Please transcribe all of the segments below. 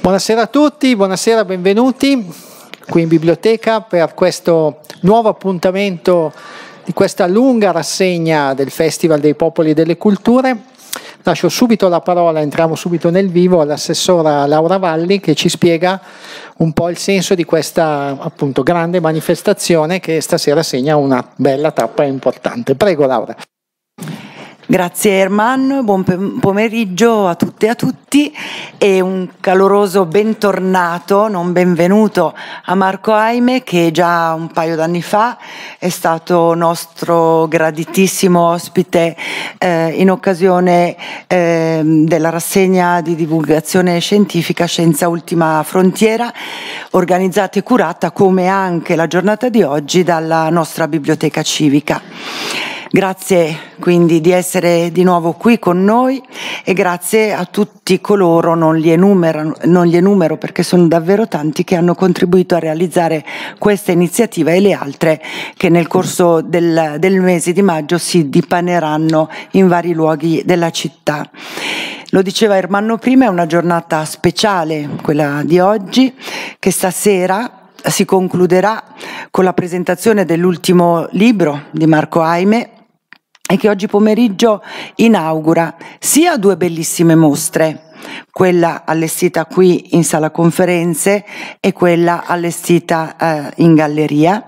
Buonasera a tutti, buonasera, benvenuti qui in biblioteca per questo nuovo appuntamento di questa lunga rassegna del Festival dei Popoli e delle Culture. Lascio subito la parola, entriamo subito nel vivo, all'assessora Laura Valli che ci spiega un po' il senso di questa appunto grande manifestazione che stasera segna una bella tappa importante. Prego Laura. Grazie Herman, buon pomeriggio a tutte e a tutti e un caloroso bentornato, non benvenuto a Marco Aime che già un paio d'anni fa è stato nostro graditissimo ospite eh, in occasione eh, della rassegna di divulgazione scientifica Scienza Ultima Frontiera organizzata e curata come anche la giornata di oggi dalla nostra biblioteca civica. Grazie quindi di essere di nuovo qui con noi e grazie a tutti coloro, non li, enumero, non li enumero perché sono davvero tanti, che hanno contribuito a realizzare questa iniziativa e le altre che nel corso del, del mese di maggio si dipaneranno in vari luoghi della città. Lo diceva Ermanno prima, è una giornata speciale quella di oggi, che stasera si concluderà con la presentazione dell'ultimo libro di Marco Aime, e che oggi pomeriggio inaugura sia due bellissime mostre, quella allestita qui in sala conferenze e quella allestita eh, in galleria.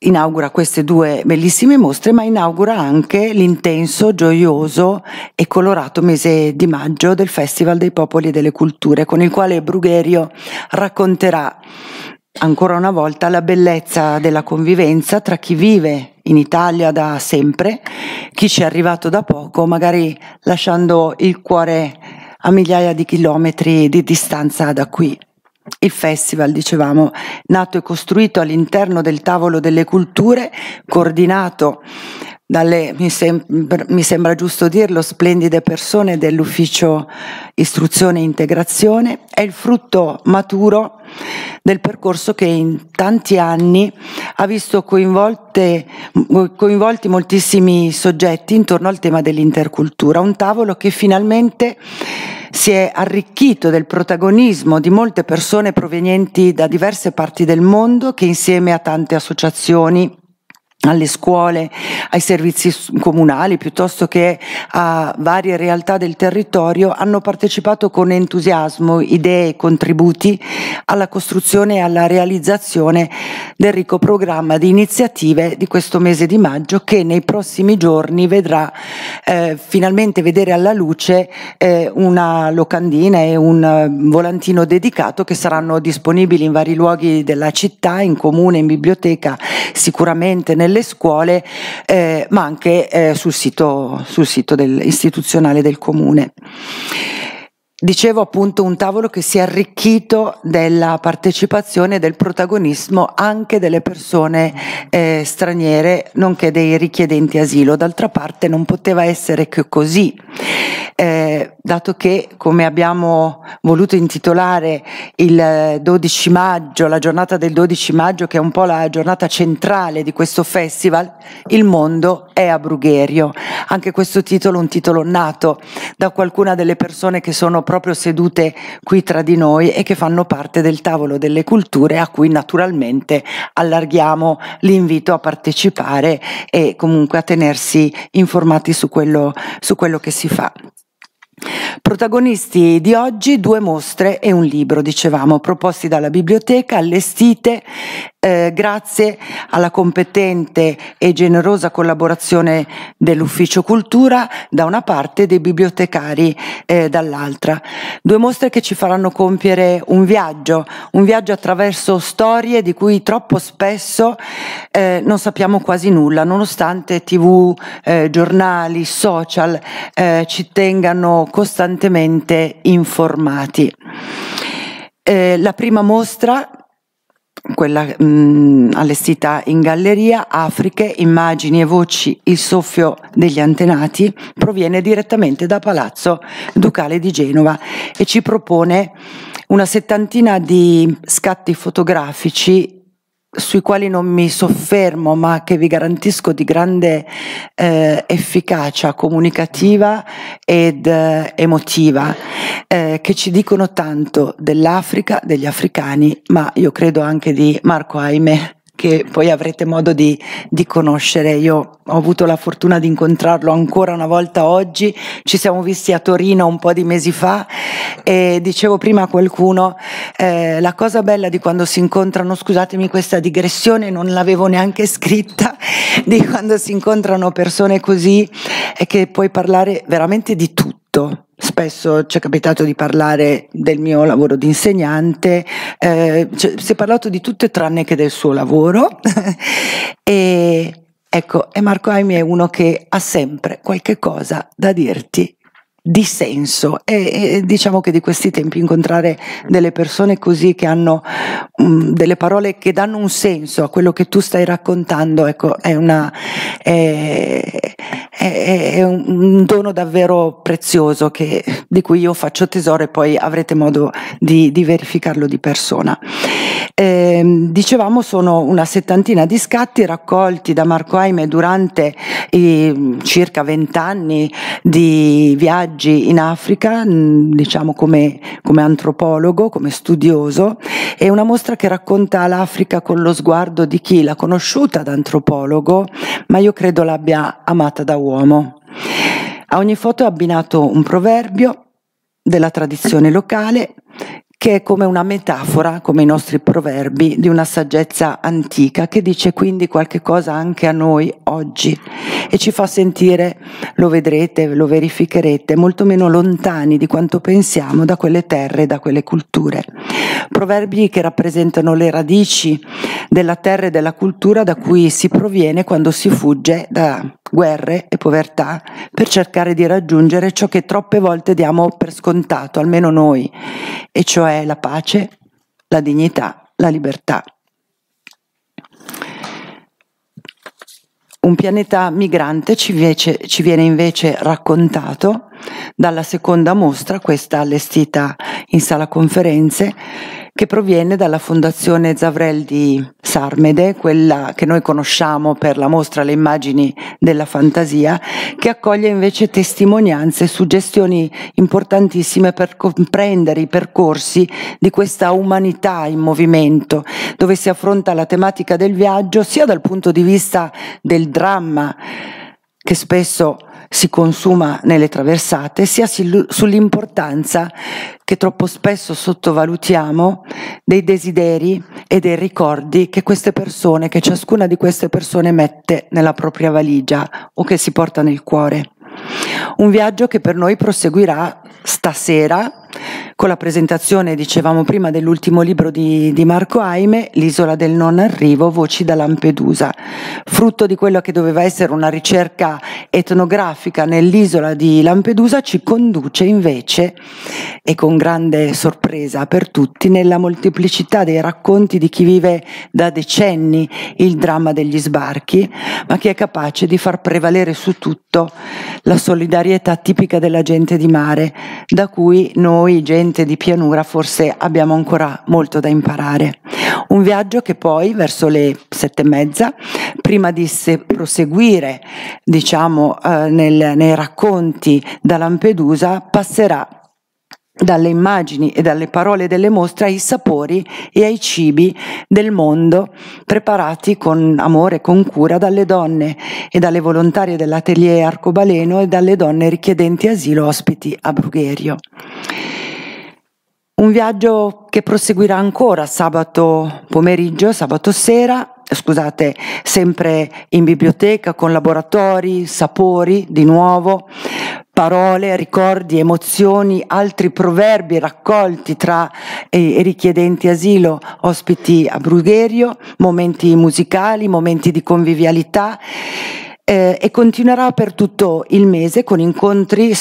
Inaugura queste due bellissime mostre, ma inaugura anche l'intenso, gioioso e colorato mese di maggio del Festival dei Popoli e delle Culture, con il quale Brugherio racconterà ancora una volta la bellezza della convivenza tra chi vive in Italia da sempre, chi ci è arrivato da poco, magari lasciando il cuore a migliaia di chilometri di distanza da qui. Il festival, dicevamo, nato e costruito all'interno del tavolo delle culture, coordinato dalle, mi, sembra, mi, sembra giusto dirlo, splendide persone dell'ufficio istruzione e integrazione, è il frutto maturo del percorso che in tanti anni ha visto coinvolte, coinvolti moltissimi soggetti intorno al tema dell'intercultura, un tavolo che finalmente si è arricchito del protagonismo di molte persone provenienti da diverse parti del mondo che insieme a tante associazioni, alle scuole, ai servizi comunali piuttosto che a varie realtà del territorio hanno partecipato con entusiasmo, idee e contributi alla costruzione e alla realizzazione del ricco programma di iniziative di questo mese di maggio che nei prossimi giorni vedrà eh, finalmente vedere alla luce eh, una locandina e un volantino dedicato che saranno disponibili in vari luoghi della città, in comune, in biblioteca, sicuramente nelle scuole, eh, ma anche eh, sul, sito, sul sito del del, istituzionale del comune. Dicevo appunto un tavolo che si è arricchito della partecipazione e del protagonismo anche delle persone eh, straniere, nonché dei richiedenti asilo. D'altra parte non poteva essere che così. Eh, dato che come abbiamo voluto intitolare il 12 maggio, la giornata del 12 maggio che è un po' la giornata centrale di questo festival, il mondo è a Brugherio. Anche questo titolo, è un titolo nato da qualcuna delle persone che sono proprio sedute qui tra di noi e che fanno parte del tavolo delle culture a cui naturalmente allarghiamo l'invito a partecipare e comunque a tenersi informati su quello, su quello che si fa. Protagonisti di oggi due mostre e un libro, dicevamo, proposti dalla biblioteca, allestite eh, grazie alla competente e generosa collaborazione dell'Ufficio Cultura da una parte e dei bibliotecari eh, dall'altra. Due mostre che ci faranno compiere un viaggio, un viaggio attraverso storie di cui troppo spesso eh, non sappiamo quasi nulla, nonostante tv, eh, giornali, social eh, ci tengano costantemente informati. Eh, la prima mostra quella mh, mm, allestita in galleria Afriche, immagini e voci, il soffio degli antenati, proviene direttamente da Palazzo Ducale di Genova e ci propone una settantina di scatti fotografici sui quali non mi soffermo, ma che vi garantisco di grande eh, efficacia comunicativa ed eh, emotiva, eh, che ci dicono tanto dell'Africa, degli africani, ma io credo anche di Marco Aime che poi avrete modo di, di, conoscere. Io ho avuto la fortuna di incontrarlo ancora una volta oggi, ci siamo visti a Torino un po' di mesi fa e dicevo prima a qualcuno, eh, la cosa bella di quando si incontrano, scusatemi questa digressione, non l'avevo neanche scritta, di quando si incontrano persone così è che puoi parlare veramente di tutto spesso ci è capitato di parlare del mio lavoro di insegnante, eh, cioè, si è parlato di tutto tranne che del suo lavoro e ecco, e Marco Aimi è uno che ha sempre qualche cosa da dirti dissenso e, e, diciamo che di questi tempi incontrare delle persone così che hanno um, delle parole che danno un senso a quello che tu stai raccontando ecco è, una, è, è, è un dono davvero prezioso che, di cui io faccio tesoro e poi avrete modo di, di verificarlo di persona eh, dicevamo sono una settantina di scatti raccolti da Marco Aime durante i mm, circa vent'anni di viaggi viaggi in Africa, diciamo come, come antropologo, come studioso, è una mostra che racconta l'Africa con lo sguardo di chi l'ha conosciuta da antropologo, ma io credo l'abbia amata da uomo. A ogni foto è abbinato un proverbio della tradizione locale che è come una metafora, come i nostri proverbi, di una saggezza antica che dice quindi qualche cosa anche a noi oggi e ci fa sentire, lo vedrete, lo verificherete, molto meno lontani di quanto pensiamo da quelle terre, da quelle culture. Proverbi che rappresentano le radici della terra e della cultura da cui si proviene quando si fugge da guerre e povertà per cercare di raggiungere ciò che troppe volte diamo per scontato, almeno noi, e cioè la pace, la dignità, la libertà. Un pianeta migrante ci, invece, ci viene invece raccontato dalla seconda mostra, questa allestita in sala conferenze, che proviene dalla Fondazione Zavrel di Sarmede, quella che noi conosciamo per la mostra Le immagini della fantasia, che accoglie invece testimonianze e suggestioni importantissime per comprendere i percorsi di questa umanità in movimento, dove si affronta la tematica del viaggio sia dal punto di vista del dramma che spesso si consuma nelle traversate, sia sull'importanza che troppo spesso sottovalutiamo dei desideri e dei ricordi che queste persone, che ciascuna di queste persone mette nella propria valigia o che si porta nel cuore. Un viaggio che per noi proseguirà stasera con la presentazione, dicevamo prima, dell'ultimo libro di, di Marco Aime, L'isola del non arrivo, voci da Lampedusa, frutto di quella che doveva essere una ricerca etnografica nell'isola di Lampedusa, ci conduce invece, e con grande sorpresa per tutti, nella molteplicità dei racconti di chi vive da decenni il dramma degli sbarchi, ma che è capace di far prevalere su tutto la solidarietà tipica della gente di mare, da cui noi, gente gente di pianura forse abbiamo ancora molto da imparare. Un viaggio che poi verso le sette e mezza, prima di proseguire diciamo, eh, nel, nei racconti da Lampedusa, passerà dalle immagini e dalle parole delle mostre ai sapori e ai cibi del mondo preparati con amore, e con cura dalle donne e dalle volontarie dell'atelier Arcobaleno e dalle donne richiedenti asilo ospiti a Brugherio. Un viaggio che proseguirà ancora sabato pomeriggio, sabato sera, scusate, sempre in biblioteca con laboratori, sapori di nuovo, parole, ricordi, emozioni, altri proverbi raccolti tra eh, richiedenti asilo, ospiti a Brugherio, momenti musicali, momenti di convivialità eh, e continuerà per tutto il mese con incontri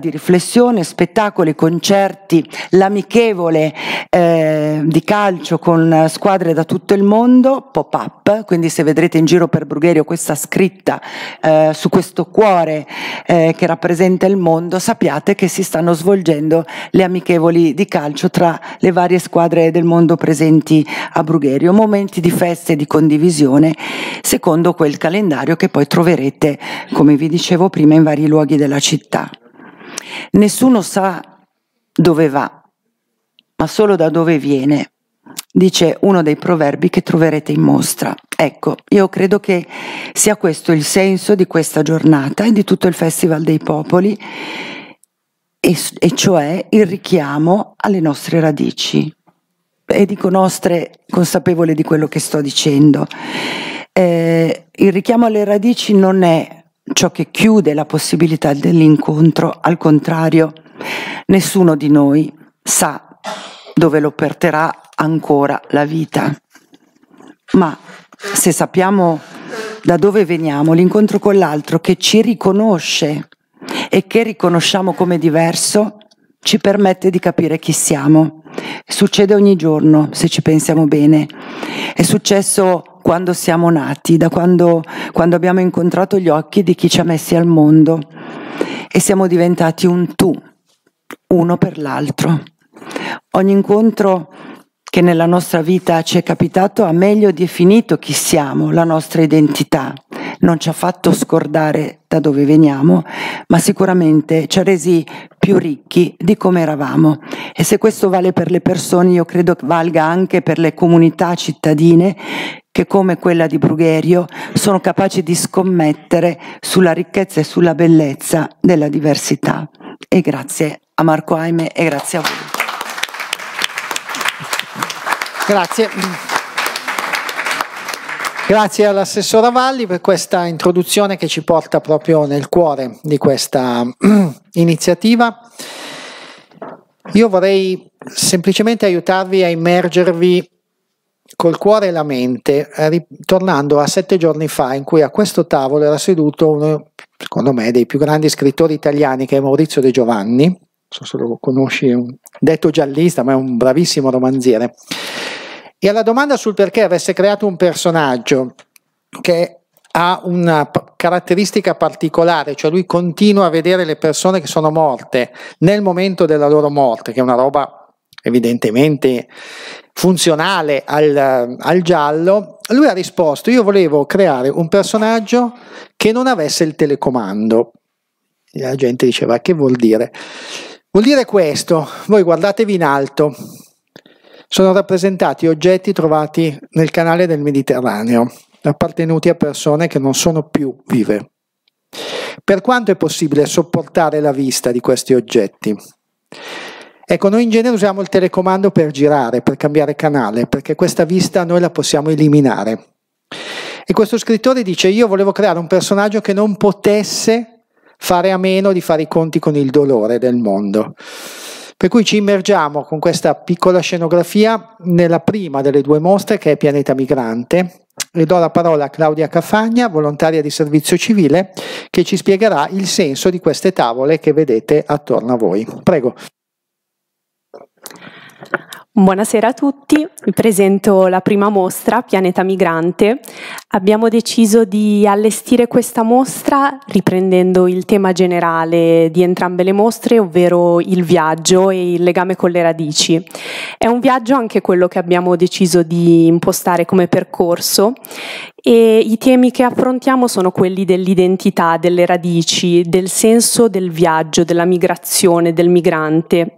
di riflessione, spettacoli, concerti, l'amichevole eh, di calcio con squadre da tutto il mondo, pop-up, quindi se vedrete in giro per Brugherio questa scritta eh, su questo cuore eh, che rappresenta il mondo, sappiate che si stanno svolgendo le amichevoli di calcio tra le varie squadre del mondo presenti a Brugherio, momenti di feste e di condivisione secondo quel calendario che poi troverete troverete, come vi dicevo prima, in vari luoghi della città. Nessuno sa dove va, ma solo da dove viene, dice uno dei proverbi che troverete in mostra. Ecco, io credo che sia questo il senso di questa giornata e di tutto il Festival dei Popoli, e, e cioè il richiamo alle nostre radici. E dico nostre consapevole di quello che sto dicendo eh, il richiamo alle radici non è ciò che chiude la possibilità dell'incontro, al contrario, nessuno di noi sa dove lo porterà ancora la vita. Ma se sappiamo da dove veniamo, l'incontro con l'altro che ci riconosce e che riconosciamo come diverso, ci permette di capire chi siamo. Succede ogni giorno, se ci pensiamo bene. È successo quando siamo nati, da quando, quando abbiamo incontrato gli occhi di chi ci ha messi al mondo e siamo diventati un tu, uno per l'altro. Ogni incontro che nella nostra vita ci è capitato ha meglio definito chi siamo, la nostra identità, non ci ha fatto scordare da dove veniamo, ma sicuramente ci ha resi più ricchi di come eravamo. E se questo vale per le persone, io credo che valga anche per le comunità cittadine che come quella di Brugherio sono capaci di scommettere sulla ricchezza e sulla bellezza della diversità. E grazie a Marco Aime e grazie a voi. Grazie. Grazie all'assessora Valli per questa introduzione che ci porta proprio nel cuore di questa iniziativa. Io vorrei semplicemente aiutarvi a immergervi col cuore e la mente, eh, ritornando a sette giorni fa in cui a questo tavolo era seduto uno, secondo me, dei più grandi scrittori italiani che è Maurizio De Giovanni, non so se lo conosci, un detto giallista, ma è un bravissimo romanziere. E alla domanda sul perché avesse creato un personaggio che ha una caratteristica particolare, cioè lui continua a vedere le persone che sono morte nel momento della loro morte, che è una roba evidentemente funzionale al, al, giallo, lui ha risposto io volevo creare un personaggio che non avesse il telecomando. E la gente diceva che vuol dire? Vuol dire questo, voi guardatevi in alto, sono rappresentati oggetti trovati nel canale del Mediterraneo, appartenuti a persone che non sono più vive. Per quanto è possibile sopportare la vista di questi oggetti? Ecco, noi in genere usiamo il telecomando per girare, per cambiare canale, perché questa vista noi la possiamo eliminare. E questo scrittore dice, io volevo creare un personaggio che non potesse fare a meno di fare i conti con il dolore del mondo. Per cui ci immergiamo con questa piccola scenografia nella prima delle due mostre che è Pianeta Migrante. Le do la parola a Claudia Cafagna, volontaria di servizio civile, che ci spiegherà il senso di queste tavole che vedete attorno a voi. Prego. Buonasera a tutti, vi presento la prima mostra, Pianeta Migrante. Abbiamo deciso di allestire questa mostra riprendendo il tema generale di entrambe le mostre, ovvero il viaggio e il legame con le radici. È un viaggio anche quello che abbiamo deciso di impostare come percorso e i temi che affrontiamo sono quelli dell'identità, delle radici, del senso del viaggio, della migrazione, del migrante.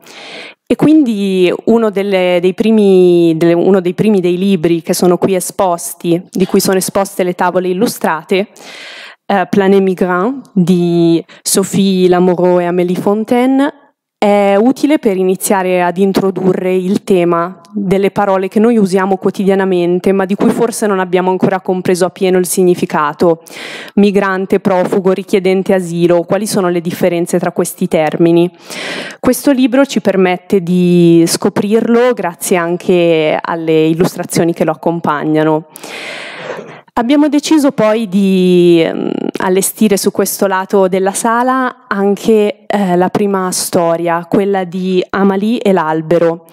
E quindi uno, delle, dei primi, delle, uno dei primi dei libri che sono qui esposti, di cui sono esposte le tavole illustrate, Uh, Planet Migrant di Sophie Lamoureux e Amélie Fontaine è utile per iniziare ad introdurre il tema delle parole che noi usiamo quotidianamente, ma di cui forse non abbiamo ancora compreso appieno il significato. Migrante, profugo, richiedente asilo, quali sono le differenze tra questi termini? Questo libro ci permette di scoprirlo grazie anche alle illustrazioni che lo accompagnano. Abbiamo deciso poi di mm, allestire su questo lato della sala anche eh, la prima storia, quella di Amalie e l'albero.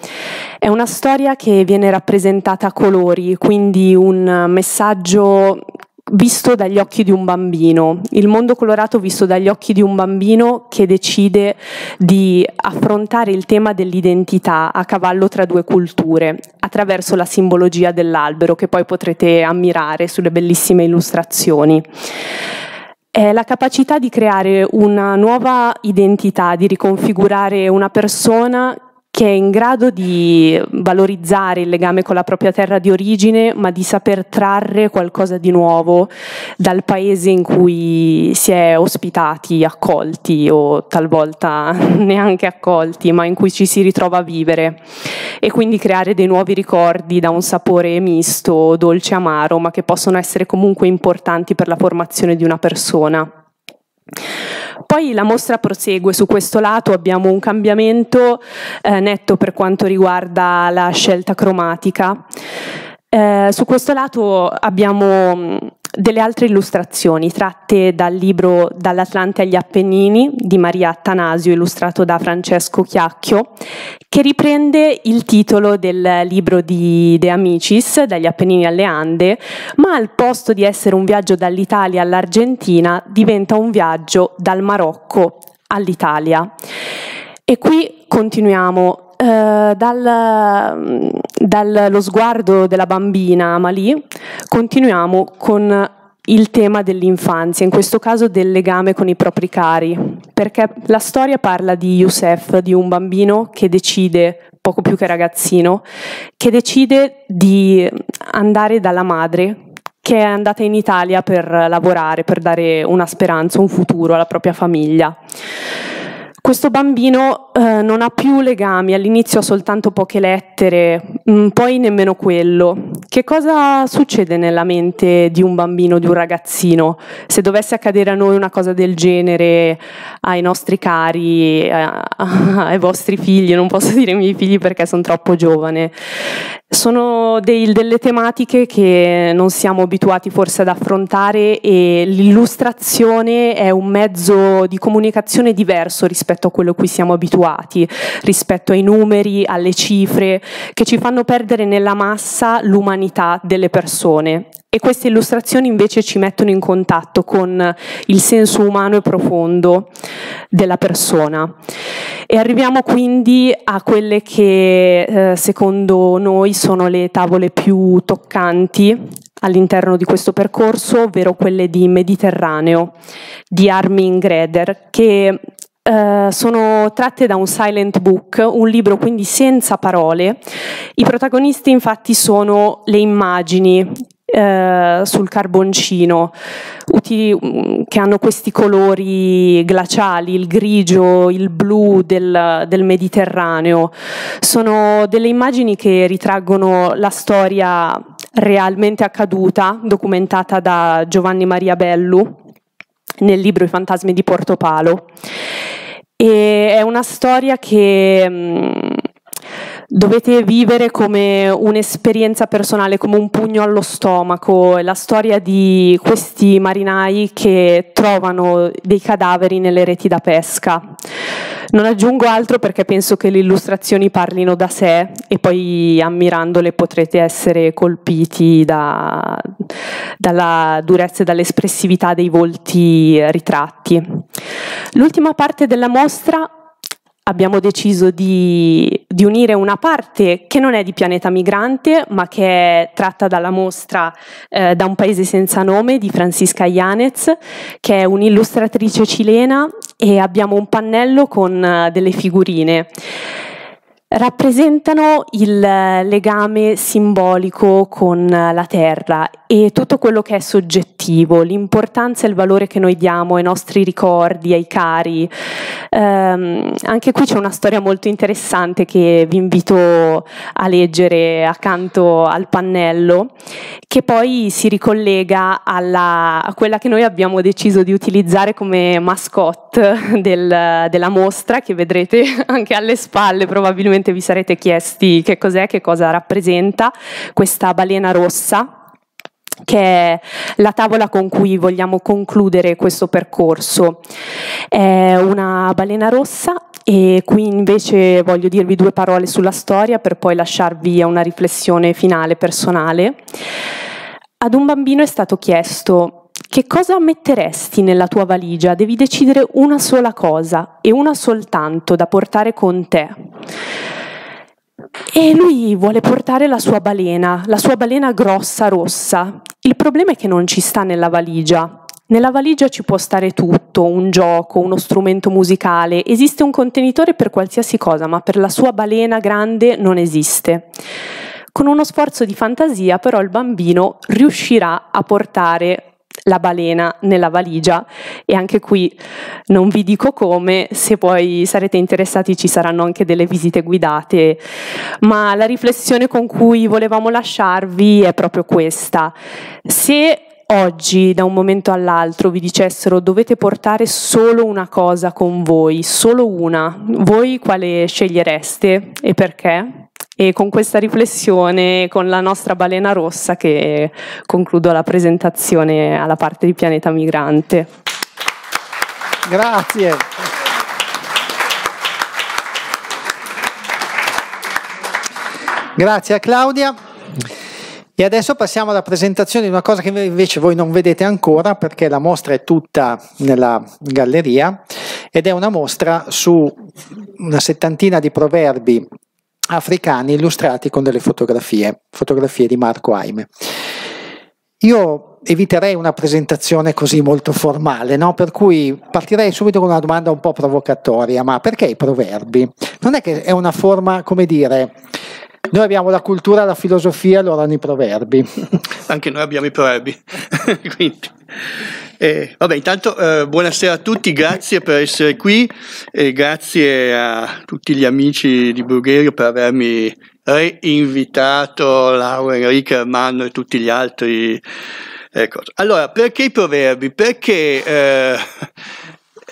È una storia che viene rappresentata a colori, quindi un messaggio visto dagli occhi di un bambino, il mondo colorato visto dagli occhi di un bambino che decide di affrontare il tema dell'identità a cavallo tra due culture, attraverso la simbologia dell'albero che poi potrete ammirare sulle bellissime illustrazioni. È la capacità di creare una nuova identità, di riconfigurare una persona che è in grado di valorizzare il legame con la propria terra di origine, ma di saper trarre qualcosa di nuovo dal paese in cui si è ospitati, accolti o talvolta neanche accolti, ma in cui ci si ritrova a vivere e quindi creare dei nuovi ricordi da un sapore misto, dolce, amaro, ma che possono essere comunque importanti per la formazione di una persona. Poi la mostra prosegue, su questo lato abbiamo un cambiamento eh, netto per quanto riguarda la scelta cromatica. Eh, su questo lato abbiamo mm, delle altre illustrazioni tratte dal libro Dall'Atlante agli Appennini di Maria Attanasio, illustrato da Francesco Chiacchio, che riprende il titolo del libro di De Amicis, Dagli Appennini alle Ande, ma al posto di essere un viaggio dall'Italia all'Argentina, diventa un viaggio dal Marocco all'Italia. E qui continuiamo eh, dal, mm, dallo sguardo della bambina Amalì continuiamo con il tema dell'infanzia, in questo caso del legame con i propri cari, perché la storia parla di Youssef, di un bambino che decide, poco più che ragazzino, che decide di andare dalla madre che è andata in Italia per lavorare, per dare una speranza, un futuro alla propria famiglia questo bambino eh, non ha più legami, all'inizio ha soltanto poche lettere, mh, mm, poi nemmeno quello. Che cosa succede nella mente di un bambino, di un ragazzino? Se dovesse accadere a noi una cosa del genere, ai nostri cari, eh, ai vostri figli, non posso dire ai miei figli perché sono troppo giovane, sono dei, delle tematiche che non siamo abituati forse ad affrontare e l'illustrazione è un mezzo di comunicazione diverso rispetto a quello a cui siamo abituati, rispetto ai numeri, alle cifre, che ci fanno perdere nella massa l'umanità delle persone. E queste illustrazioni invece ci mettono in contatto con il senso umano e profondo della persona. E arriviamo quindi a quelle che eh, secondo noi sono le tavole più toccanti all'interno di questo percorso, ovvero quelle di Mediterraneo di Armin Greder, che eh, sono tratte da un silent book, un libro quindi senza parole. I protagonisti infatti sono le immagini eh, sul carboncino, uti- mm, che hanno questi colori glaciali, il grigio, il blu del, del Mediterraneo. Sono delle immagini che ritraggono la storia realmente accaduta, documentata da Giovanni Maria Bellu nel libro I fantasmi di Portopalo. E è una storia che mm, dovete vivere come un'esperienza personale, come un pugno allo stomaco, la storia di questi marinai che trovano dei cadaveri nelle reti da pesca. Non aggiungo altro perché penso che le illustrazioni parlino da sé e poi ammirandole potrete essere colpiti da, dalla durezza e dall'espressività dei volti ritratti. L'ultima parte della mostra abbiamo deciso di, di, unire una parte che non è di Pianeta Migrante, ma che è tratta dalla mostra eh, Da un paese senza nome di Francisca Ianez, che è un'illustratrice cilena e abbiamo un pannello con eh, delle figurine rappresentano il legame simbolico con la terra e tutto quello che è soggettivo, l'importanza e il valore che noi diamo ai nostri ricordi, ai cari. Ehm, anche qui c'è una storia molto interessante che vi invito a leggere accanto al pannello, che poi si ricollega alla, a quella che noi abbiamo deciso di utilizzare come mascotte del, della mostra, che vedrete anche alle spalle probabilmente probabilmente vi sarete chiesti che cos'è, che cosa rappresenta questa balena rossa che è la tavola con cui vogliamo concludere questo percorso. È una balena rossa e qui invece voglio dirvi due parole sulla storia per poi lasciarvi a una riflessione finale personale. Ad un bambino è stato chiesto che cosa metteresti nella tua valigia? Devi decidere una sola cosa e una soltanto da portare con te. E lui vuole portare la sua balena, la sua balena grossa rossa. Il problema è che non ci sta nella valigia. Nella valigia ci può stare tutto, un gioco, uno strumento musicale, esiste un contenitore per qualsiasi cosa, ma per la sua balena grande non esiste. Con uno sforzo di fantasia però il bambino riuscirà a portare la balena nella valigia e anche qui non vi dico come, se poi sarete interessati ci saranno anche delle visite guidate, ma la riflessione con cui volevamo lasciarvi è proprio questa. Se oggi da un momento all'altro vi dicessero dovete portare solo una cosa con voi, solo una, voi quale scegliereste e perché? e con questa riflessione, con la nostra balena rossa, che concludo la presentazione alla parte di Pianeta Migrante. Grazie. Grazie a Claudia. E adesso passiamo alla presentazione di una cosa che invece voi non vedete ancora perché la mostra è tutta nella galleria ed è una mostra su una settantina di proverbi africani illustrati con delle fotografie, fotografie di Marco Aime. Io eviterei una presentazione così molto formale, no? per cui partirei subito con una domanda un po' provocatoria, ma perché i proverbi? Non è che è una forma, come dire, noi abbiamo la cultura, la filosofia, loro hanno i proverbi. Anche noi abbiamo i proverbi. Quindi, eh, vabbè, intanto eh, buonasera a tutti, grazie per essere qui e grazie a tutti gli amici di Bulgherio per avermi reinvitato, Laura, Enrico, Ermanno e tutti gli altri. Eh, allora, perché i proverbi? Perché eh,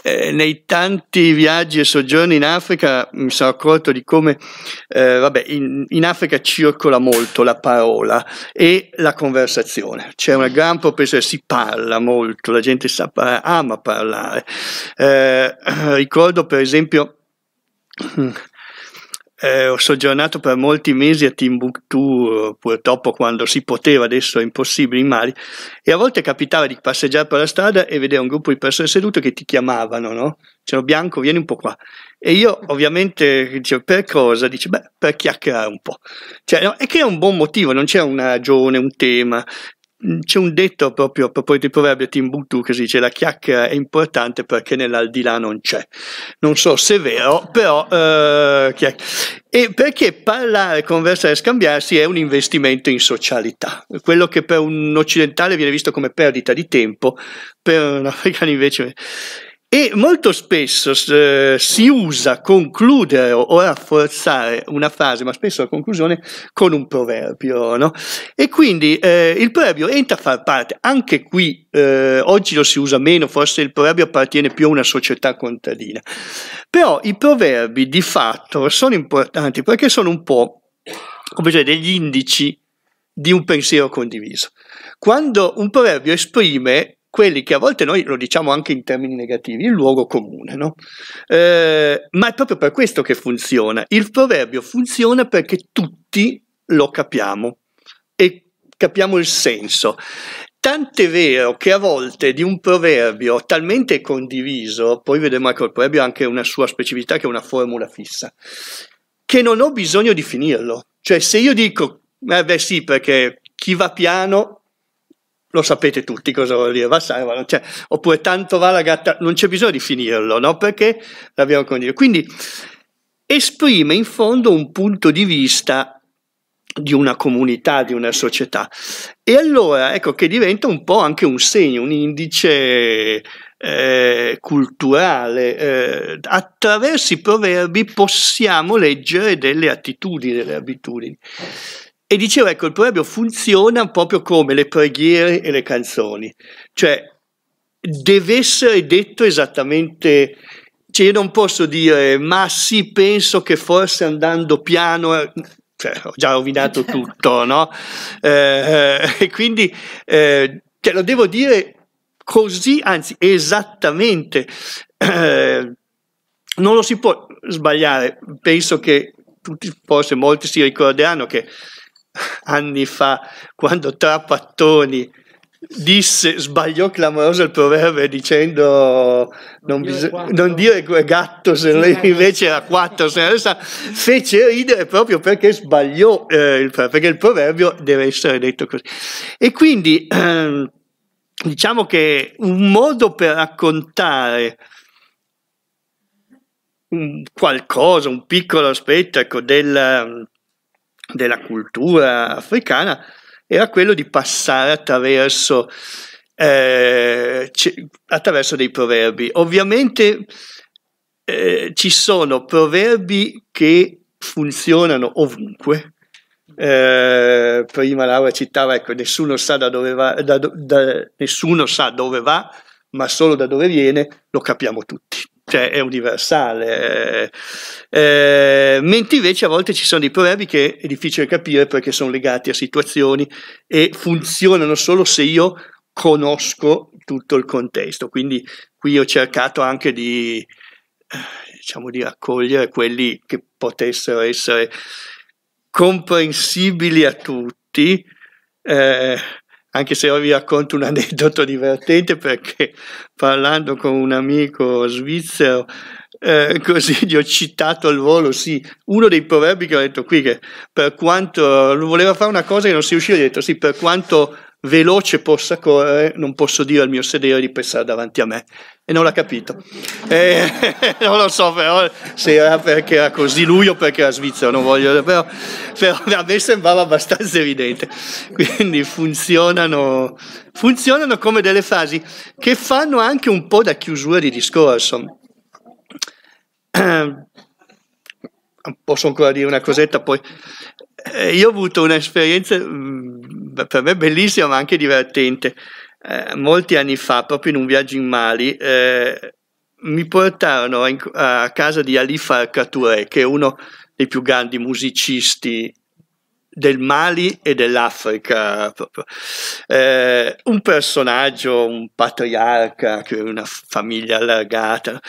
eh, nei tanti viaggi e soggiorni in Africa mi sono accorto di come, eh, vabbè, in, in, Africa circola molto la parola e la conversazione. C'è una gran propensione, si parla molto, la gente sa, ama parlare. Eh, ricordo per esempio Eh, ho soggiornato per molti mesi a Timbuktu, purtroppo quando si poteva, adesso è impossibile in Mali, e a volte capitava di passeggiare per la strada e vedere un gruppo di persone sedute che ti chiamavano, no? Dicevano Bianco, vieni un po' qua. E io ovviamente dicevo per cosa? Dice, beh, per chiacchierare un po'. Cioè, no, è che è un buon motivo, non c'è una ragione, un tema. Mm, c'è un detto proprio a proposito di proverbio Timbuktu che si dice la chiacchiera è importante perché nell'aldilà non c'è. Non so se è vero, però eh, e perché parlare, conversare e scambiarsi è un investimento in socialità. Quello che per un occidentale viene visto come perdita di tempo, per un africano invece e molto spesso eh, si usa concludere o rafforzare una frase, ma spesso la conclusione, con un proverbio. No? E quindi eh, il proverbio entra a far parte, anche qui eh, oggi lo si usa meno, forse il proverbio appartiene più a una società contadina. Però i proverbi di fatto sono importanti perché sono un po' come cioè, degli indici di un pensiero condiviso. Quando un proverbio esprime quelli che a volte noi lo diciamo anche in termini negativi, il luogo comune, no? eh, ma è proprio per questo che funziona. Il proverbio funziona perché tutti lo capiamo e capiamo il senso. Tant'è vero che a volte di un proverbio talmente condiviso, poi vedremo anche il proverbio ha anche una sua specificità che è una formula fissa, che non ho bisogno di finirlo. Cioè se io dico, eh beh sì perché chi va piano lo sapete tutti cosa vuol dire Vassarvano, cioè, oppure tanto va la gatta, non c'è bisogno di finirlo, no? Perché l'abbiamo condiviso. Quindi esprime in fondo un punto di vista di una comunità, di una società. E allora ecco che diventa un po' anche un segno, un indice eh, culturale. Eh, attraverso i proverbi possiamo leggere delle attitudini, delle abitudini. E dicevo, ecco, il proverbio funziona proprio come le preghiere e le canzoni, cioè deve essere detto esattamente, cioè io non posso dire ma sì, penso che forse andando piano, cioè ho già rovinato tutto, no? Eh, eh, e quindi eh, te cioè, lo devo dire così, anzi esattamente, eh, non lo si può sbagliare, penso che tutti, forse molti si ricorderanno che anni fa, quando Trapattoni disse, sbagliò clamoroso il proverbio dicendo non, bis- dire, non dire gatto se sì, lei eh. invece era quattro, se era fece ridere proprio perché sbagliò, eh, il, perché il proverbio deve essere detto così. E quindi ehm, diciamo che un modo per raccontare un qualcosa, un piccolo spettacolo del della cultura africana era quello di passare attraverso, eh, attraverso dei proverbi. Ovviamente eh, ci sono proverbi che funzionano ovunque. Eh, prima Laura citava, ecco, nessuno sa da dove va, da, da, nessuno sa dove va, ma solo da dove viene, lo capiamo tutti cioè è universale. Eh, mentre invece a volte ci sono dei proverbi che è difficile capire perché sono legati a situazioni e funzionano solo se io conosco tutto il contesto. Quindi qui ho cercato anche di, eh, diciamo, di raccogliere quelli che potessero essere comprensibili a tutti. Eh, anche se vi racconto un aneddoto divertente perché parlando con un amico svizzero eh, così gli ho citato al volo, sì, uno dei proverbi che ho detto qui, che per quanto voleva fare una cosa che non si riusciva, gli ho detto sì, per quanto veloce possa correre, non posso dire al mio sedere di pensare davanti a me. E non l'ha capito. E, eh, non lo so però se era perché era così lui o perché era svizzero, non voglio, però, però a me sembrava abbastanza evidente. Quindi funzionano, funzionano come delle frasi che fanno anche un po' da chiusura di discorso. Posso ancora dire una cosetta poi? Eh, io ho avuto un'esperienza mm, per me bellissima ma anche divertente. Eh, molti anni fa, proprio in un viaggio in Mali, eh, mi portarono a, a, casa di Ali Farka che è uno dei più grandi musicisti del Mali e dell'Africa proprio. Eh, un personaggio, un patriarca, che è una famiglia allargata.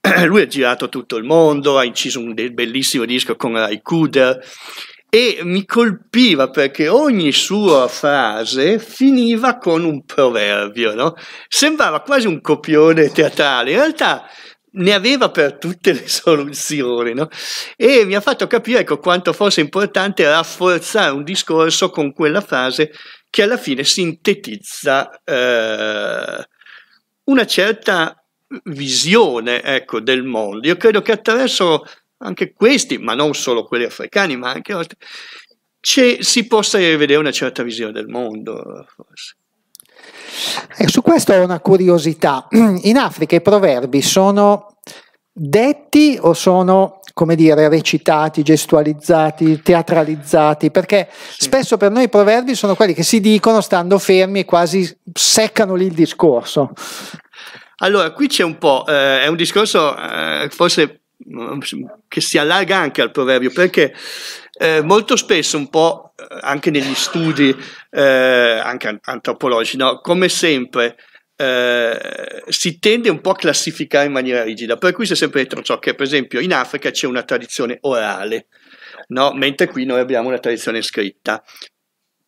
Lui ha girato tutto il mondo, ha inciso un bellissimo disco con Ray Kuder e mi colpiva perché ogni sua frase finiva con un proverbio, no? Sembrava quasi un copione teatrale, in realtà ne aveva per tutte le soluzioni, no? E mi ha fatto capire ecco, quanto fosse importante rafforzare un discorso con quella frase che alla fine sintetizza eh, una certa visione ecco, del mondo. Io credo che attraverso anche questi, ma non solo quelli africani, ma anche altri, si possa vedere una certa visione del mondo. Forse. E eh, su questo ho una curiosità. In Africa i proverbi sono detti o sono, come dire, recitati, gestualizzati, teatralizzati? Perché sì. spesso per noi i proverbi sono quelli che si dicono stando fermi e quasi seccano lì il discorso. Allora, qui c'è un po', eh, è un discorso eh, forse che si allarga anche al proverbio, perché eh, molto spesso un po' eh, anche negli studi eh, anche antropologici, no? come sempre eh, si tende un po' a classificare in maniera rigida, per cui si è sempre detto ciò che per esempio in Africa c'è una tradizione orale, no? mentre qui noi abbiamo una tradizione scritta.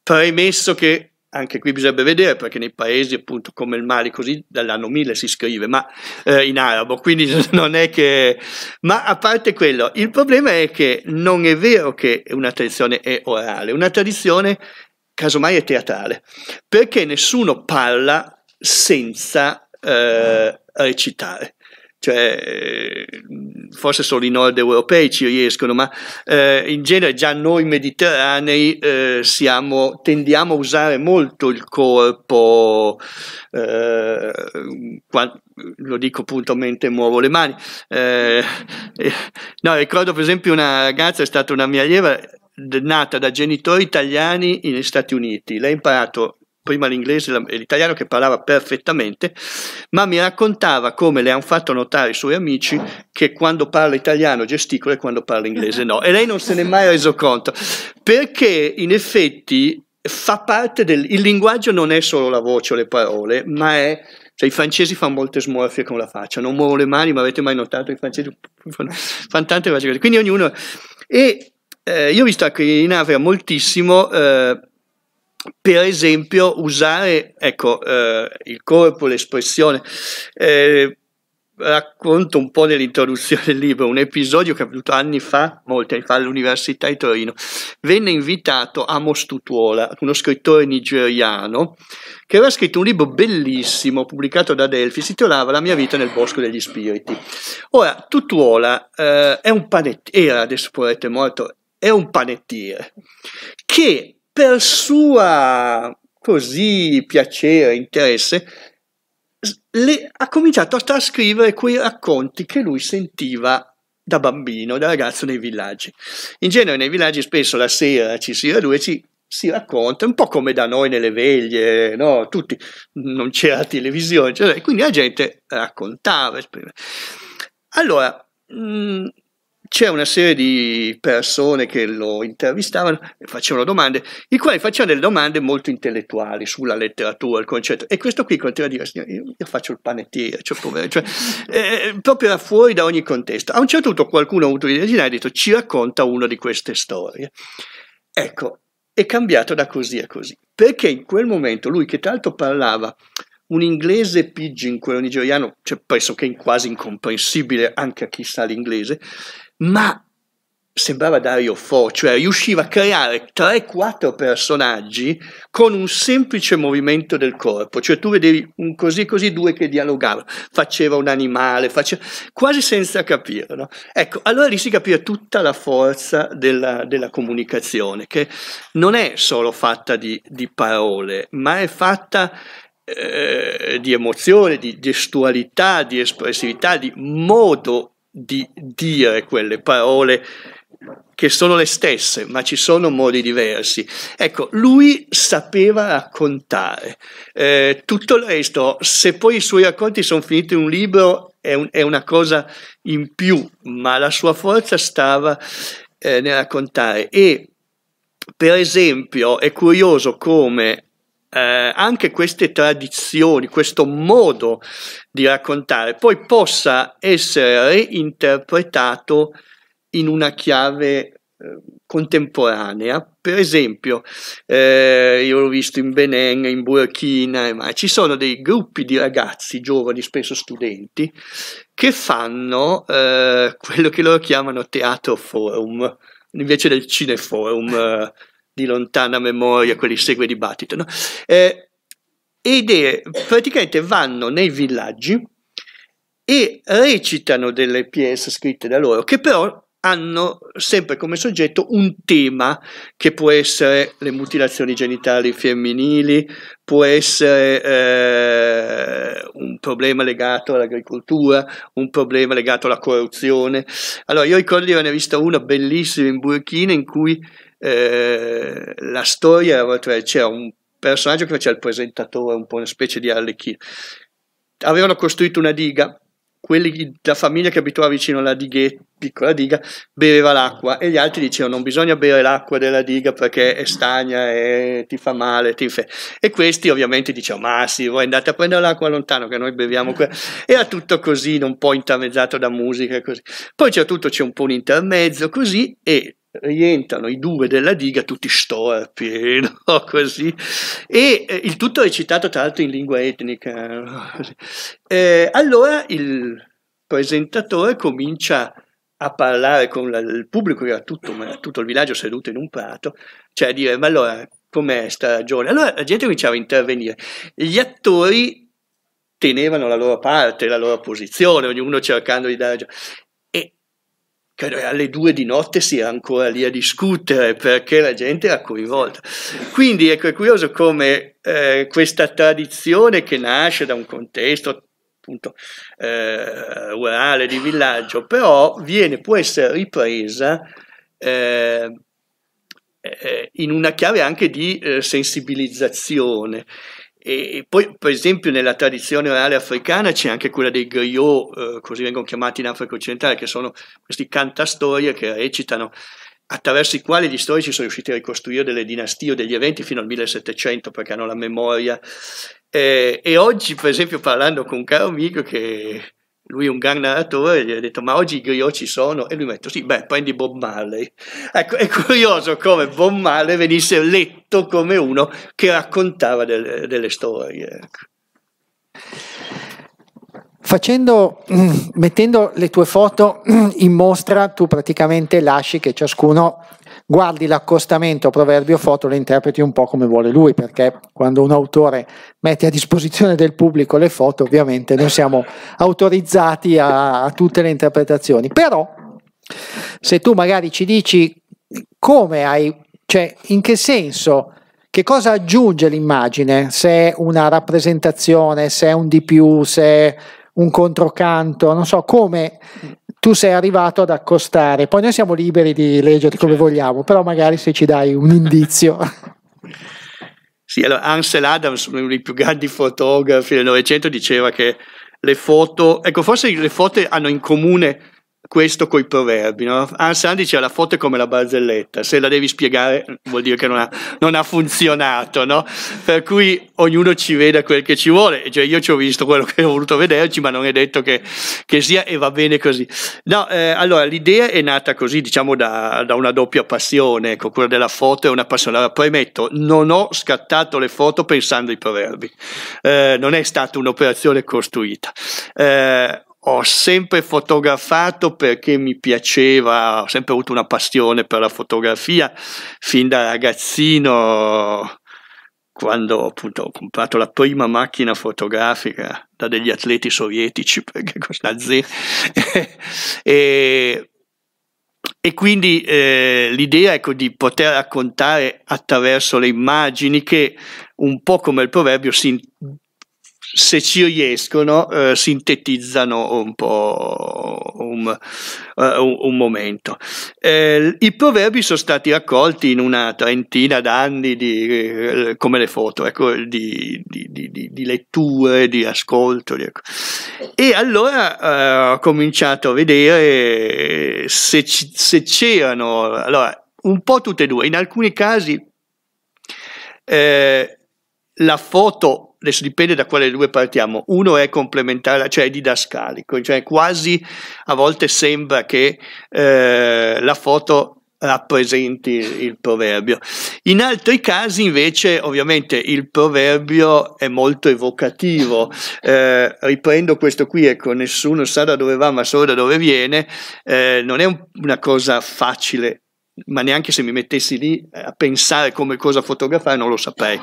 Premesso che anche qui bisogna vedere perché nei paesi appunto come il Mali così dall'anno 1000 si scrive, ma eh, in arabo, quindi non è che... Ma a parte quello, il problema è che non è vero che una tradizione è orale, una tradizione casomai è teatrale, perché nessuno parla senza eh, recitare cioè mm, forse solo i nord europei ci riescono, ma eh, in genere già noi mediterranei eh, siamo, tendiamo a usare molto il corpo, eh, quando, lo dico puntualmente, muovo le mani. Eh, no, ricordo per esempio una ragazza, è stata una mia allieva, nata da genitori italiani negli Stati Uniti, lei ha imparato prima l'inglese e l'italiano che parlava perfettamente, ma mi raccontava come le hanno fatto notare i suoi amici che quando parla italiano gesticola e quando parla inglese no. E lei non se n'è mai reso conto, perché in effetti fa parte del... Il linguaggio non è solo la voce o le parole, ma è... Cioè, i francesi fanno molte smorfie con la faccia, non muovono le mani, ma avete mai notato i francesi fanno tante cose. Quindi ognuno... E eh, io ho visto anche in Africa moltissimo... Eh, per esempio usare ecco, eh, il corpo, l'espressione. Eh, racconto un po' nell'introduzione del libro un episodio che è avvenuto anni fa, molti anni fa all'Università di Torino. Venne invitato Amos Tutuola, uno scrittore nigeriano, che aveva scritto un libro bellissimo pubblicato da Delphi, si intitolava La mia vita nel bosco degli spiriti. Ora, Tutuola eh, è un panettiere, era adesso puramente morto, è un panettiere che per sua così piacere, interesse, le, ha cominciato a trascrivere quei racconti che lui sentiva da bambino, da ragazzo nei villaggi. In genere nei villaggi spesso la sera ci si raduna e ci si racconta, un po' come da noi nelle veglie, no? Tutti, non c'era televisione, cioè, quindi la gente raccontava. Allora, mh, mm, c'era una serie di persone che lo intervistavano e facevano domande, i quali facevano delle domande molto intellettuali sulla letteratura, il concetto. E questo qui continua a dire, io, io faccio il panettiere, cioè, cioè, eh, proprio era fuori da ogni contesto. A un certo punto qualcuno ha avuto l'idea di ha detto, ci racconta una di queste storie. Ecco, è cambiato da così a così, perché in quel momento lui, che tanto parlava un inglese pidgin, quello nigeriano, cioè pressoché quasi incomprensibile anche a chi sa l'inglese, ma sembrava Dario Fo, cioè riusciva a creare 3-4 personaggi con un semplice movimento del corpo, cioè tu vedevi un così così due che dialogavano, faceva un animale, faceva... quasi senza capire. No? Ecco, allora lì si capiva tutta la forza della, della, comunicazione, che non è solo fatta di, di parole, ma è fatta eh, di emozione, di gestualità, di espressività, di modo di dire quelle parole che sono le stesse, ma ci sono modi diversi. Ecco, lui sapeva raccontare. Eh, tutto il resto, se poi i suoi racconti sono finiti in un libro, è, un, è una cosa in più, ma la sua forza stava eh, nel raccontare. E, per esempio, è curioso come eh, anche queste tradizioni, questo modo di raccontare, poi possa essere reinterpretato in una chiave eh, contemporanea. Per esempio, eh, io l'ho visto in Benin, in Burkina, ma ci sono dei gruppi di ragazzi, giovani, spesso studenti, che fanno eh, quello che loro chiamano teatro forum, invece del cineforum. Eh, di lontana memoria, quelli segue il dibattito, no? eh, idee praticamente vanno nei villaggi e recitano delle pièce scritte da loro, che però hanno sempre come soggetto un tema che può essere le mutilazioni genitali femminili, può essere eh, un problema legato all'agricoltura, un problema legato alla corruzione. Allora, io ricordo di averne vista una bellissima in Burkina in cui eh, la storia era, cioè, c'era un personaggio che faceva il presentatore, un po' una specie di Arlecchino. Avevano costruito una diga, quelli, la famiglia che abituava vicino alla dighe, piccola diga beveva l'acqua e gli altri dicevano non bisogna bere l'acqua della diga perché è stagna e ti fa male ti fe... e questi ovviamente dicevano ma sì voi andate a prendere l'acqua lontano che noi beviamo que-". era tutto così un po' intermezzato da musica così. poi c'è tutto c'è un po' un intermezzo così e rientrano i due della diga tutti storpi, no? così, e eh, il tutto recitato tra l'altro in lingua etnica. Eh, allora il presentatore comincia a parlare con la, il pubblico, che era tutto, tutto il villaggio seduto in un prato, cioè a dire, ma allora com'è sta ragione? Allora la gente cominciava a intervenire, gli attori tenevano la loro parte, la loro posizione, ognuno cercando di dare ragione credo alle due di notte si era ancora lì a discutere perché la gente era coinvolta. Quindi ecco, è curioso come eh, questa tradizione che nasce da un contesto appunto eh, rurale di villaggio, però viene, può essere ripresa eh, eh in una chiave anche di eh, sensibilizzazione e poi, per esempio, nella tradizione orale africana c'è anche quella dei griot, eh, così vengono chiamati in Africa occidentale, che sono questi cantastorie che recitano, attraverso i quali gli storici sono riusciti a ricostruire delle dinastie o degli eventi fino al 1700 perché hanno la memoria. Eh, e oggi, per esempio, parlando con un caro amico che lui è un gran narratore, gli ha detto ma oggi i griot ci sono? E lui mi ha detto sì, beh, prendi Bob Marley. Ecco, è curioso come Bob Marley venisse letto come uno che raccontava delle, delle storie. Ecco. Facendo, mettendo le tue foto in mostra, tu praticamente lasci che ciascuno guardi l'accostamento proverbio foto, lo interpreti un po' come vuole lui, perché quando un autore mette a disposizione del pubblico le foto, ovviamente noi siamo autorizzati a, a tutte le interpretazioni. Però, se tu magari ci dici come hai, cioè in che senso, che cosa aggiunge l'immagine, se è una rappresentazione, se è un di più, se è un controcanto, non so come tu sei arrivato ad accostare. Poi noi siamo liberi di leggerti come certo. vogliamo, però magari se ci dai un indizio. Sì, allora Ansel Adams, uno dei più grandi fotografi del Novecento, diceva che le foto, ecco, forse le foto hanno in comune questo coi proverbi. No? Ansan ah, diceva la foto è come la barzelletta, se la devi spiegare vuol dire che non ha, non ha funzionato, no? per cui ognuno ci veda quel che ci vuole, cioè, io ci ho visto quello che ho voluto vederci, ma non è detto che, che sia e va bene così. No, eh, allora l'idea è nata così, diciamo da, da una doppia passione, ecco, quella della foto è una passione. Allora, premetto, non ho scattato le foto pensando ai proverbi, eh, non è stata un'operazione costruita. Eh, ho sempre fotografato perché mi piaceva, ho sempre avuto una passione per la fotografia, fin da ragazzino, quando appunto ho comprato la prima macchina fotografica da degli atleti sovietici, perché costa zero. e, e quindi eh, l'idea ecco, di poter raccontare attraverso le immagini che un po' come il proverbio si se ci riescono eh, sintetizzano un po' un, eh, un, un momento. Eh, I proverbi sono stati raccolti in una trentina d'anni di, eh, come le foto, ecco, di, di, di, letture, di ascolto. Ecco. E allora eh, ho cominciato a vedere se, se c'erano, allora, un po' tutte e due, in alcuni casi eh, la foto adesso dipende da quale due partiamo, uno è complementare, cioè è didascalico, cioè quasi a volte sembra che eh, la foto rappresenti il proverbio. In altri casi invece ovviamente il proverbio è molto evocativo. Eh, riprendo questo qui, ecco, nessuno sa da dove va ma solo da dove viene, eh, non è un, una cosa facile ma neanche se mi mettessi lì eh, a pensare come cosa fotografare non lo saprei.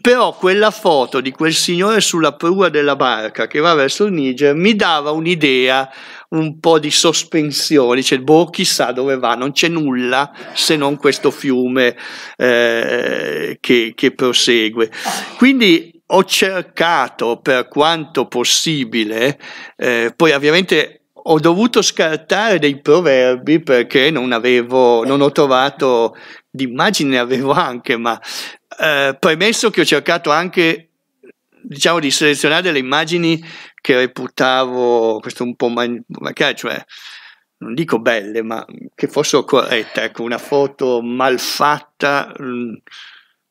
Però quella foto di quel signore sulla prua della barca che va verso il Niger mi dava un'idea, un po' di sospensione, dice boh chissà dove va, non c'è nulla se non questo fiume eh, che, che prosegue. Quindi ho cercato per quanto possibile, eh, poi ovviamente ho dovuto scartare dei proverbi perché non avevo, non ho trovato, di immagini ne avevo anche, ma eh, premesso che ho cercato anche, diciamo, di selezionare delle immagini che reputavo, questo un po' man- magari, cioè, non dico belle, ma che fossero corrette, ecco, una foto malfatta... Mh, mm,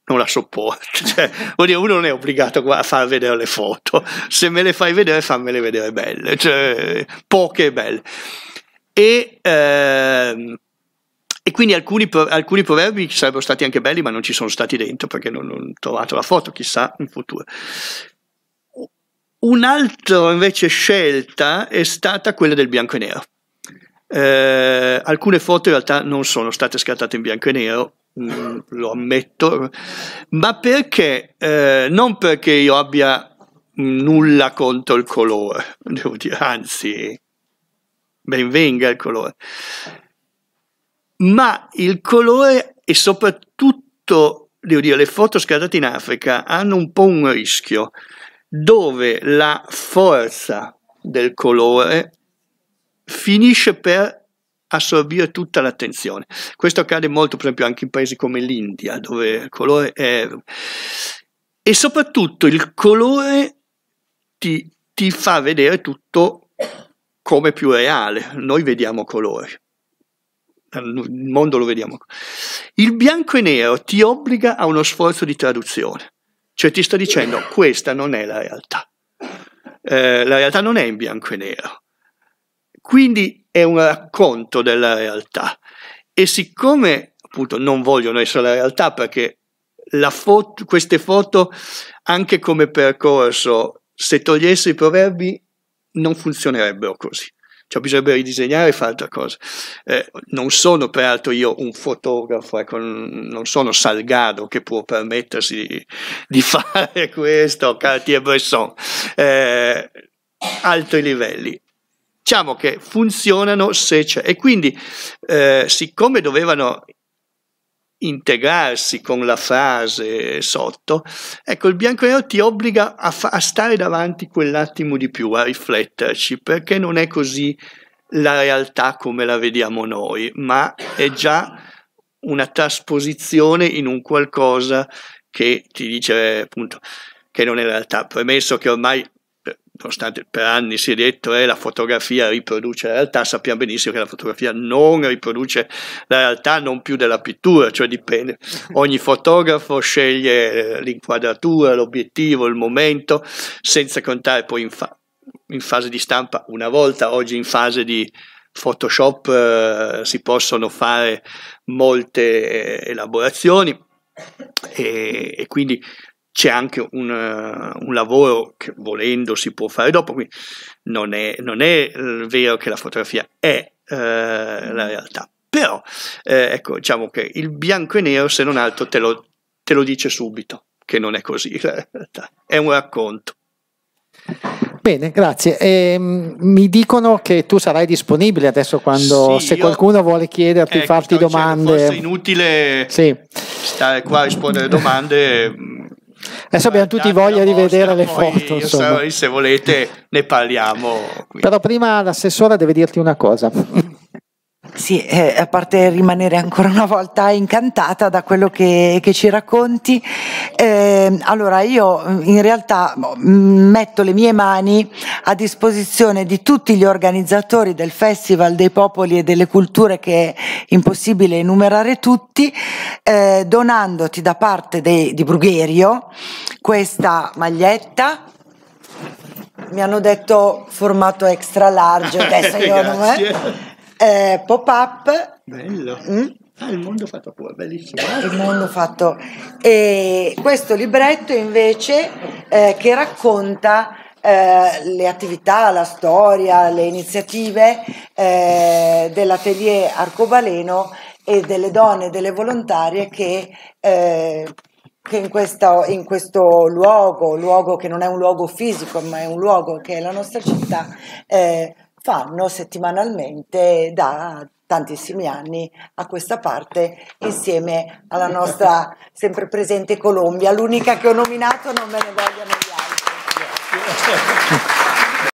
non la sopporto. Cioè, vuol dire, uno non è obbligato a far vedere le foto. Se me le fai vedere, fammele vedere belle, cioè, poche e belle. E, ehm, e quindi alcuni, alcuni, proverbi sarebbero stati anche belli, ma non ci sono stati dentro perché non, non ho trovato la foto, chissà in futuro. Un'altra invece scelta è stata quella del bianco e nero. Eh, alcune foto in realtà non sono state scattate in bianco e nero, Mm, lo ammetto, ma perché eh, non perché io abbia nulla contro il colore, devo dire, anzi, ben venga il colore, ma il colore e soprattutto, devo dire, le foto scattate in Africa hanno un po' un rischio dove la forza del colore finisce per assorbire tutta l'attenzione. Questo accade molto, per esempio, anche in paesi come l'India, dove il colore è... E soprattutto il colore ti, ti fa vedere tutto come più reale. Noi vediamo colori, il mondo lo vediamo. Il bianco e nero ti obbliga a uno sforzo di traduzione, cioè ti sta dicendo questa non è la realtà. Eh, la realtà non è in bianco e nero. Quindi è un racconto della realtà e siccome appunto non vogliono essere la realtà perché la foto, queste foto anche come percorso se togliessi i proverbi non funzionerebbero così cioè bisognerebbe ridisegnare e fare altre cose. Eh, non sono peraltro io un fotografo, ecco, non sono Salgado che può permettersi di, di fare questo, Cartier-Bresson, eh, altri livelli. Diciamo che funzionano se c'è. E quindi, eh, siccome dovevano integrarsi con la frase sotto, ecco il bianco e nero ti obbliga a, a, stare davanti quell'attimo di più, a rifletterci, perché non è così la realtà come la vediamo noi, ma è già una trasposizione in un qualcosa che ti dice appunto che non è realtà, premesso che ormai nonostante per anni si è detto che eh, la fotografia riproduce la realtà, sappiamo benissimo che la fotografia non riproduce la realtà, non più della pittura, cioè dipende. Ogni fotografo sceglie eh, l'inquadratura, l'obiettivo, il momento, senza contare poi in, fa- in fase di stampa una volta, oggi in fase di Photoshop eh, si possono fare molte eh, elaborazioni e, e quindi c'è anche un, eh, un, lavoro che volendo si può fare dopo, quindi non è, non è eh, vero che la fotografia è eh, la realtà. Però eh, ecco, diciamo che il bianco e nero, se non altro, te lo, te lo dice subito che non è così la realtà, è un racconto. Bene, grazie. Eh, mi dicono che tu sarai disponibile adesso quando, sì, se io, qualcuno vuole chiederti, ecco, farti domande. Dicendo, forse è inutile sì. stare qua a rispondere domande. Adesso abbiamo tutti voglia di vedere le foto. se volete ne parliamo. Qui. Però prima l'assessora deve dirti una cosa. Sì, eh, a parte rimanere ancora una volta incantata da quello che, che ci racconti, eh, allora io eh, in realtà mm, metto le mie mani a disposizione di tutti gli organizzatori del Festival dei Popoli e delle Culture che è impossibile enumerare tutti, eh, donandoti da parte dei, di Brugherio questa maglietta mi hanno detto formato extra large, adesso io non è eh, pop-up. Bello. Mm? Ah, il mondo fatto pure, bellissimo. Il mondo fatto. E questo libretto invece eh, che racconta eh, le attività, la storia, le iniziative eh, dell'atelier Arcobaleno e delle donne, delle volontarie che eh, che in questo, in questo, luogo, luogo che non è un luogo fisico, ma è un luogo che è la nostra città, eh, fanno settimanalmente da tantissimi anni a questa parte insieme alla nostra sempre presente Colombia, l'unica che ho nominato, non me ne vogliono gli altri.